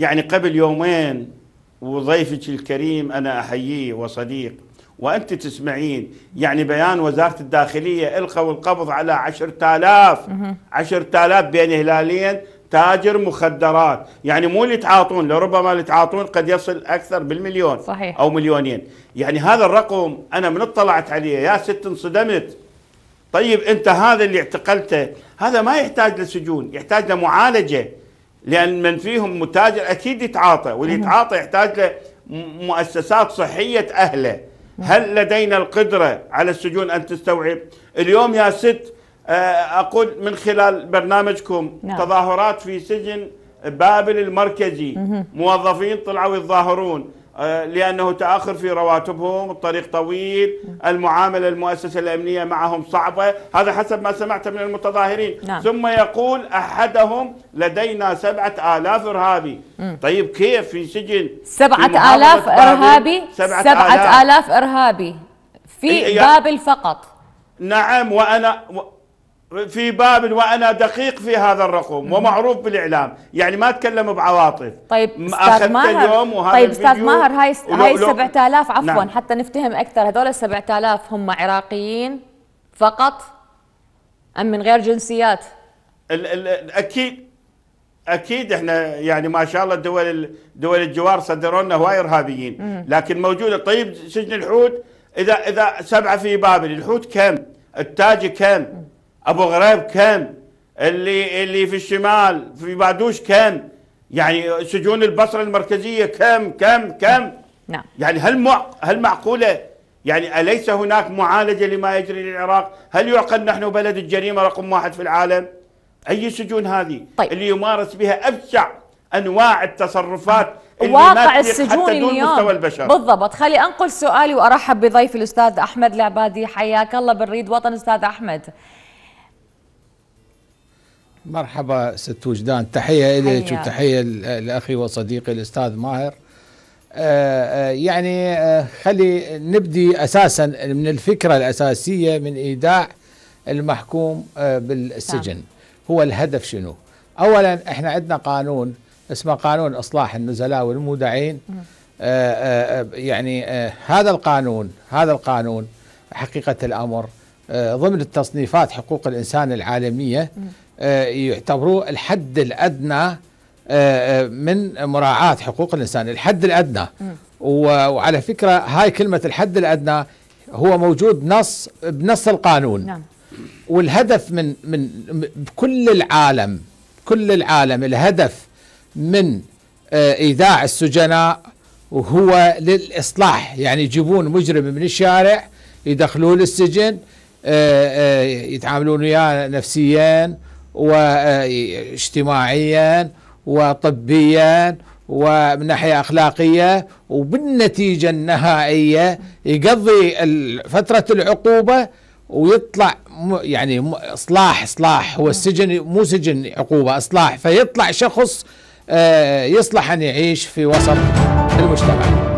يعني قبل يومين وضيفك الكريم أنا أحييه وصديق وأنت تسمعين يعني بيان وزارة الداخلية ألقوا القبض على 10000 10000 بين هلالين تاجر مخدرات يعني مو اللي تعاطون لربما اللي تعاطون قد يصل أكثر بالمليون صحيح. أو مليونين يعني هذا الرقم أنا من اطلعت عليه يا ست انصدمت طيب أنت هذا اللي اعتقلته هذا ما يحتاج لسجون يحتاج لمعالجة لان من فيهم متاجر اكيد يتعاطى واللي يتعاطى يحتاج له مؤسسات صحيه اهله هل لدينا القدره على السجون ان تستوعب اليوم يا ست آه، اقول من خلال برنامجكم نعم. تظاهرات في سجن بابل المركزي موظفين طلعوا يتظاهرون آه، لأنه تأخر في رواتبهم الطريق طويل المعاملة المؤسسة الأمنية معهم صعبة هذا حسب ما سمعت من المتظاهرين نعم. ثم يقول أحدهم لدينا سبعة آلاف إرهابي مم. طيب كيف في سجن سبعة آلاف إرهابي سبعة, سبعة آلاف. آلاف إرهابي في إيه، بابل فقط نعم وأنا في باب وانا دقيق في هذا الرقم ومعروف بالاعلام يعني ما اتكلم بعواطف طيب استاذ ماهر اليوم وهذا طيب استاذ ماهر هاي هاي 7000 عفوا نعم. حتى نفتهم اكثر هذول 7000 هم عراقيين فقط ام من غير جنسيات ال ال اكيد اكيد احنا يعني ما شاء الله دول دول الجوار صدروا لنا هواي ارهابيين لكن موجوده طيب سجن الحوت اذا اذا سبعه في بابل الحوت كم التاج كم ابو غريب كم اللي اللي في الشمال في بادوش كم يعني سجون البصره المركزيه كم كم كم نعم يعني هل مع هل معقوله يعني اليس هناك معالجه لما يجري للعراق؟ هل يعقل نحن بلد الجريمه رقم واحد في العالم؟ اي سجون هذه طيب. اللي يمارس بها ابشع انواع التصرفات واقع السجون اليوم مستوى البشر بالضبط خلي انقل سؤالي وارحب بضيفي الاستاذ احمد العبادي حياك الله بنريد وطن استاذ احمد مرحبا ست وجدان تحية إليك وتحية لأخي وصديقي الأستاذ ماهر آه، آه، يعني آه، خلي نبدي أساسا من الفكرة الأساسية من إيداع المحكوم بالسجن نعم. هو الهدف شنو أولا إحنا عندنا قانون اسمه قانون إصلاح النزلاء والمودعين يعني هذا القانون هذا القانون حقيقة الأمر ضمن التصنيفات حقوق الإنسان العالمية آه، يعتبروه الحد الأدنى آه، آه، من مراعاة حقوق الإنسان الحد الأدنى وعلى فكرة هاي كلمة الحد الأدنى هو موجود نص بنص القانون نعم. والهدف من من بكل العالم كل العالم الهدف من ايداع السجناء وهو للاصلاح يعني يجيبون مجرم من الشارع يدخلوه للسجن يتعاملون وياه نفسيا واجتماعيا وطبيا ومن ناحية أخلاقية وبالنتيجة النهائية يقضي فترة العقوبة ويطلع يعني إصلاح إصلاح هو السجن نعم. مو سجن عقوبة إصلاح فيطلع شخص آه، يصلح أن يعيش في وسط المجتمع